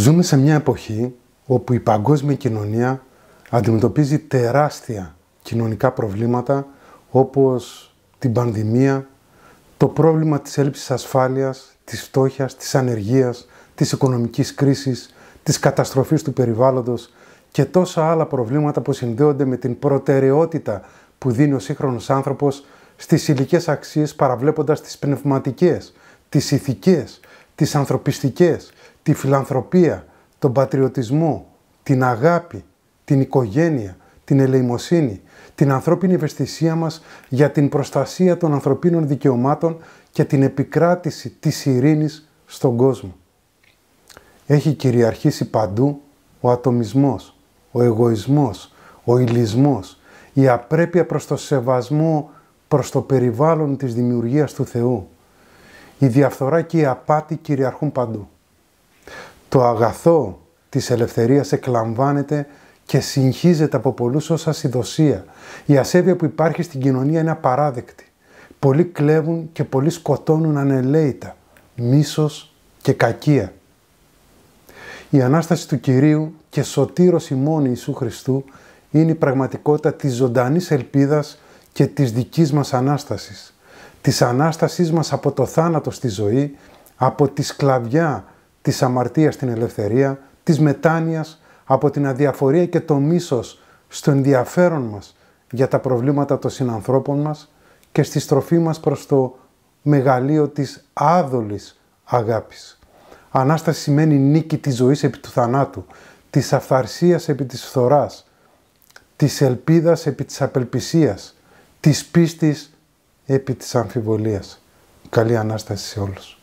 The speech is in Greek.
Ζούμε σε μια εποχή όπου η παγκόσμια κοινωνία αντιμετωπίζει τεράστια κοινωνικά προβλήματα όπως την πανδημία, το πρόβλημα της έλλειψης ασφάλειας, της φτώχειας, της ανεργίας, της οικονομικής κρίσης, της καταστροφής του περιβάλλοντος και τόσα άλλα προβλήματα που συνδέονται με την προτεραιότητα που δίνει ο σύγχρονος άνθρωπος στις ηλικές αξίες παραβλέποντας τις πνευματικές, τις ηθικές, τις ανθρωπιστικές, τη φιλανθρωπία, τον πατριωτισμό, την αγάπη, την οικογένεια, την ελεημοσύνη, την ανθρώπινη ευαισθησία μας για την προστασία των ανθρωπίνων δικαιωμάτων και την επικράτηση της ειρήνης στον κόσμο. Έχει κυριαρχήσει παντού ο ατομισμός, ο εγωισμός, ο ηλισμός, η απρέπεια προς το σεβασμό προς το περιβάλλον της δημιουργίας του Θεού. Η διαφθορά και η απάτη κυριαρχούν παντού το αγαθό της ελευθερίας εκλαμβάνεται και συγχύζεται από πολλούς ως ασυδοσία. Η ασέβεια που υπάρχει στην κοινωνία είναι απαράδεκτη. Πολλοί κλέβουν και πολλοί σκοτώνουν ανελαίητα. Μίσος και κακία. Η Ανάσταση του Κυρίου και σωτήρωση μόνη Ιησού Χριστού είναι η πραγματικότητα της ζωντανής ελπίδας και της δικής μας Ανάστασης. Της Ανάστασής μας από το θάνατο στη ζωή, από τη σκλαβιά της αμαρτίας στην ελευθερία, της μετάνοιας από την αδιαφορία και το μίσος στο ενδιαφέρον μας για τα προβλήματα των συνανθρώπων μας και στη στροφή μας προς το μεγαλείο της άδολης αγάπης. Ανάσταση σημαίνει νίκη της ζωής επί του θανάτου, της αυθαρσίας επί της φθοράς, της ελπίδας επί της απελπισίας, της πίστης επί της αμφιβολίας. Καλή Ανάσταση σε όλους.